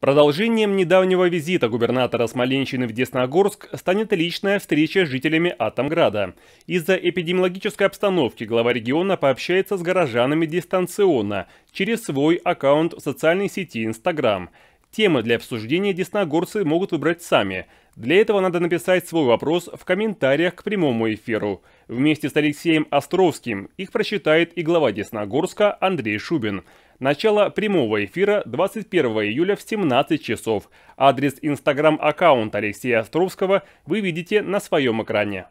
Продолжением недавнего визита губернатора Смоленщины в Десногорск станет личная встреча с жителями Атомграда. Из-за эпидемиологической обстановки глава региона пообщается с горожанами дистанционно через свой аккаунт в социальной сети Instagram. Темы для обсуждения десногорцы могут выбрать сами. Для этого надо написать свой вопрос в комментариях к прямому эфиру. Вместе с Алексеем Островским их прочитает и глава Десногорска Андрей Шубин. Начало прямого эфира 21 июля в 17 часов. Адрес инстаграм-аккаунта Алексея Островского вы видите на своем экране.